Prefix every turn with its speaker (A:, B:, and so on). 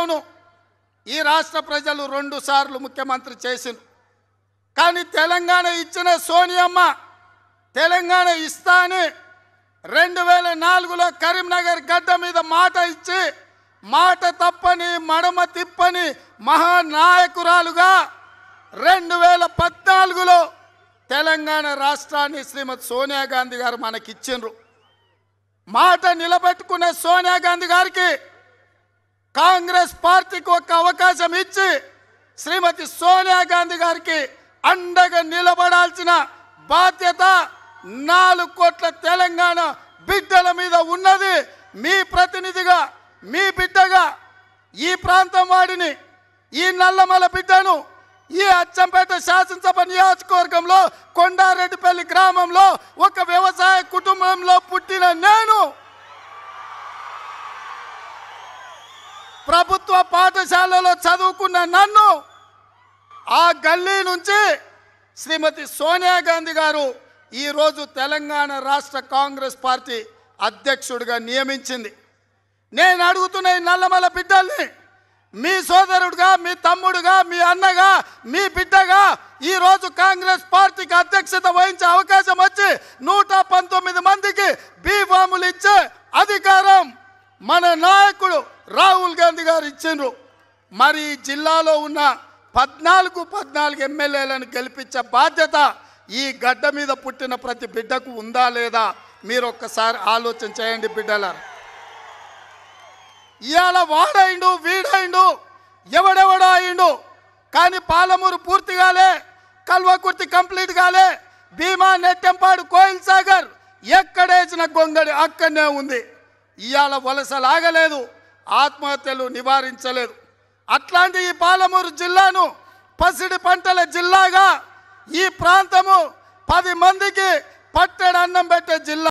A: చంద్రబాబును ఈ రాష్ట్ర ప్రజలు రెండు సార్లు ముఖ్యమంత్రి చేసింది కానీ తెలంగాణ ఇచ్చిన సోనియమ్మ తెలంగాణ ఇస్తా అని రెండు వేల నాలుగులో కరీంనగర్ గడ్డ మీద మాట ఇచ్చి మాట తప్పని మడమ తిప్పని మహానాయకురాలుగా రెండు వేల పద్నాలుగులో తెలంగాణ రాష్ట్రాన్ని శ్రీమతి సోనియా గాంధీ గారు మనకిచ్చిండ్రు మాట నిలబెట్టుకునే సోనియా గాంధీ గారికి కాంగ్రెస్ పార్టీకి ఒక అవకాశం ఇచ్చి శ్రీమతి సోనియా గాంధీ గారికి అండగా నిలబడాల్సిన బాధ్యత నాలుగు కోట్ల తెలంగాణ బిడ్డల మీద ఉన్నది మీ ప్రతినిధిగా మీ బిడ్డగా ఈ ప్రాంతం వాడిని ఈ నల్లమల బిడ్డను ఈ అచ్చంపేట శాసనసభ నియోజకవర్గంలో కొండారెడ్డిపల్లి గ్రామంలో ఒక వ్యవసాయ కుటుంబంలో పుట్టిన నేను ప్రభుత్వ పాఠశాలలో చదువుకున్న నన్ను ఆ గల్లీ నుంచి శ్రీమతి సోనియా గాంధీ గారు ఈరోజు తెలంగాణ రాష్ట్ర కాంగ్రెస్ పార్టీ అధ్యక్షుడిగా నియమించింది నేను అడుగుతున్న ఈ నల్లమల బిడ్డల్ని మీ సోదరుడుగా మీ తమ్ముడుగా మీ అన్నగా మీ బిడ్డగా ఈరోజు కాంగ్రెస్ పార్టీకి అధ్యక్షత వహించే అవకాశం వచ్చి నూట పంతొమ్మిది మందికి ఫాములు ఇచ్చే అధికారం మన నాయకుడు రాహుల్ గాంధీ గారు ఇచ్చిండ్రు మరి జిల్లాలో ఉన్న పద్నాలుగు పద్నాలుగు ఎమ్మెల్యేలను గెలిపించే బాధ్యత ఈ గడ్డ మీద పుట్టిన ప్రతి బిడ్డకు ఉందా లేదా మీరు ఒక్కసారి ఆలోచన చేయండి బిడ్డలారు ఇవాళ వాడైండు వీడైండు ఎవడెవడో అయిండు కానీ పాలమూరు పూర్తి కాలే కల్వకుర్తి కంప్లీట్ కాలే భీమా నెట్టెంపాడు కోయిల్ సాగర్ ఎక్కడేసిన గొంగడి అక్కడనే ఉంది ఇవాళ వలస లాగలేదు ఆత్మహత్యలు నివారించలేదు అట్లాంటి ఈ పాలమూరు జిల్లాను పసిడి పంటల జిల్లాగా ఈ ప్రాంతము పది మందికి పట్టెడు అన్నం పెట్టే జిల్లా